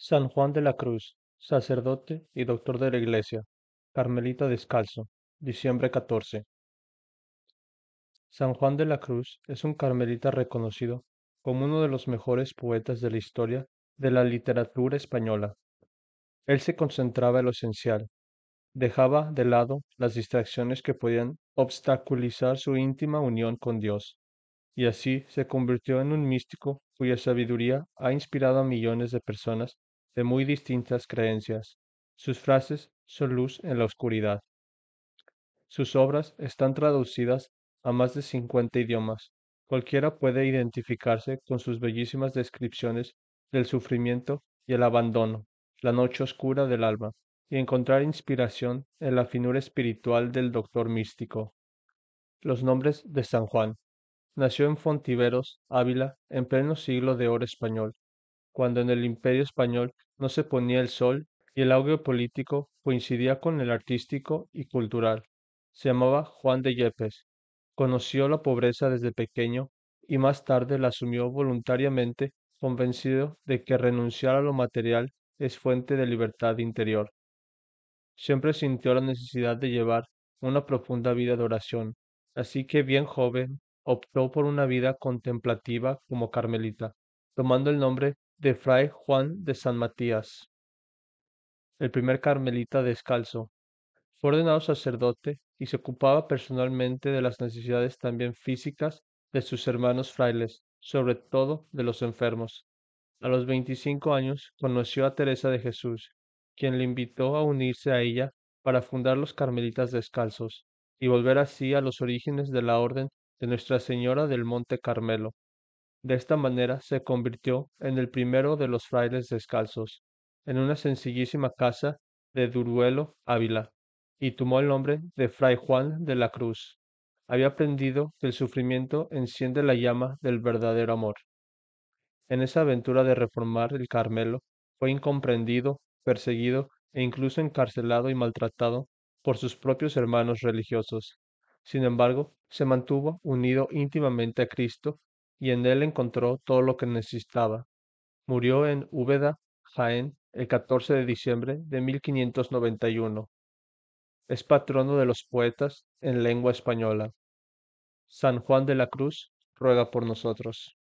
San Juan de la Cruz, sacerdote y doctor de la Iglesia, Carmelita Descalzo, diciembre 14. San Juan de la Cruz es un carmelita reconocido como uno de los mejores poetas de la historia de la literatura española. Él se concentraba en lo esencial, dejaba de lado las distracciones que podían obstaculizar su íntima unión con Dios, y así se convirtió en un místico cuya sabiduría ha inspirado a millones de personas de muy distintas creencias. Sus frases son luz en la oscuridad. Sus obras están traducidas a más de 50 idiomas. Cualquiera puede identificarse con sus bellísimas descripciones del sufrimiento y el abandono, la noche oscura del alma, y encontrar inspiración en la finura espiritual del doctor místico. Los nombres de San Juan. Nació en Fontiveros, Ávila, en pleno siglo de oro español, cuando en el Imperio español no se ponía el sol y el auge político coincidía con el artístico y cultural. Se llamaba Juan de Yepes. Conoció la pobreza desde pequeño y más tarde la asumió voluntariamente, convencido de que renunciar a lo material es fuente de libertad interior. Siempre sintió la necesidad de llevar una profunda vida de oración, así que bien joven optó por una vida contemplativa como carmelita, tomando el nombre de Fray Juan de San Matías, el primer carmelita descalzo. Fue ordenado sacerdote y se ocupaba personalmente de las necesidades también físicas de sus hermanos frailes, sobre todo de los enfermos. A los 25 años conoció a Teresa de Jesús, quien le invitó a unirse a ella para fundar los carmelitas descalzos y volver así a los orígenes de la orden de Nuestra Señora del Monte Carmelo. De esta manera se convirtió en el primero de los frailes descalzos, en una sencillísima casa de Duruelo, Ávila, y tomó el nombre de Fray Juan de la Cruz. Había aprendido que el sufrimiento enciende la llama del verdadero amor. En esa aventura de reformar el Carmelo, fue incomprendido, perseguido e incluso encarcelado y maltratado por sus propios hermanos religiosos. Sin embargo, se mantuvo unido íntimamente a Cristo y en él encontró todo lo que necesitaba. Murió en Úbeda, Jaén, el 14 de diciembre de 1591. Es patrono de los poetas en lengua española. San Juan de la Cruz ruega por nosotros.